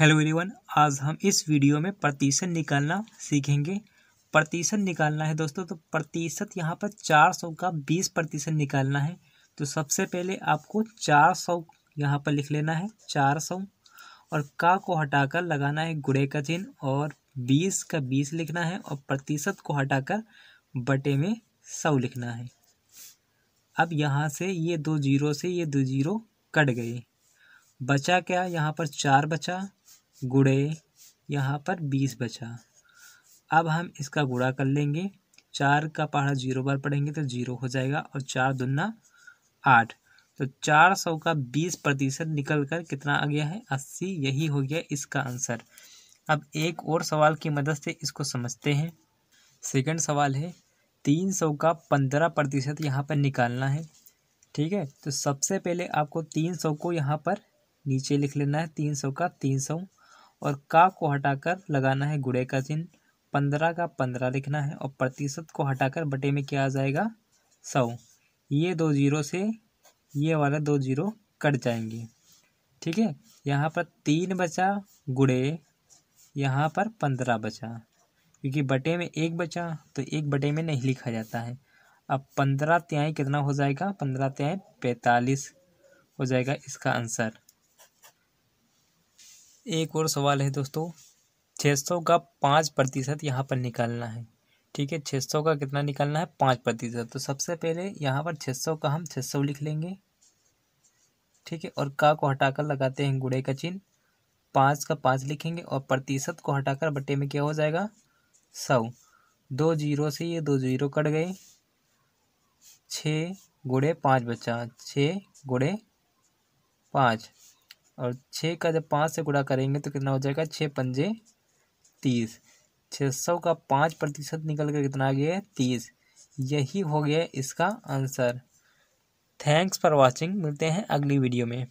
hello everyone आज हम इस वीडियो में प्रतिशत निकालना सीखेंगे प्रतिशत निकालना है दोस्तों तो प्रतिशत यहाँ पर चार सौ का बीस प्रतिशत निकालना है तो सबसे पहले आपको चार सौ यहाँ पर लिख लेना है चार सौ और का को हटाकर लगाना है गुड़े का चिन्ह और बीस का बीस लिखना है और प्रतिशत को हटाकर बटे में सौ लिखना है अब यहाँ से ये दो जीरो से ये दो जीरो कट गए बचा क्या यहाँ पर चार बचा गुड़े यहाँ पर बीस बचा अब हम इसका गुड़ा कर लेंगे चार का पहाड़ा जीरो बार पढ़ेंगे तो जीरो हो जाएगा और चार दुना आठ तो चार सौ का बीस प्रतिशत निकल कर कितना आ गया है अस्सी यही हो गया इसका आंसर अब एक और सवाल की मदद से इसको समझते हैं सेकंड सवाल है तीन सौ का पंद्रह प्रतिशत यहाँ पर निकालना है ठीक है तो सबसे पहले आपको तीन सौ को यहाँ पर नीचे लिख लेना है तीन सौ का तीन सौ और का को हटाकर लगाना है गुड़े का चिन्ह पंद्रह का पंद्रह लिखना है और प्रतिशत को हटाकर बटे में क्या आ जाएगा सौ ये दो जीरो से ये वाला दो जीरो कट जाएंगे ठीक है यहाँ पर तीन बचा गुड़े यहाँ पर पंद्रह बचा क्योंकि बटे में एक बचा तो एक बटे में नहीं लिखा जाता है अब पंद्रह त्याई कितना हो जाएगा पंद्रह त्याई पैंतालीस हो जाएगा इसका आंसर एक और सवाल है दोस्तों छः सौ का पाँच प्रतिशत यहाँ पर निकालना है ठीक है छः सौ का कितना निकालना है पाँच प्रतिशत तो सबसे पहले यहाँ पर छः सौ का हम छः सौ लिख लेंगे ठीक है और का को हटाकर लगाते हैं गुड़े का चिन्ह पाँच का पाँच लिखेंगे और प्रतिशत को हटाकर बटे में क्या हो जाएगा सौ दो जीरो से ये दो जीरो कट गए छः गुड़े पाँच बचा छः गुड़े पाँच और छः का जब पाँच से गुड़ा करेंगे तो कितना हो जाएगा छः पंजे तीस छः सौ का पाँच प्रतिशत निकल कर कितना आ गया है तीस यही हो गया इसका आंसर थैंक्स फॉर वॉचिंग मिलते हैं अगली वीडियो में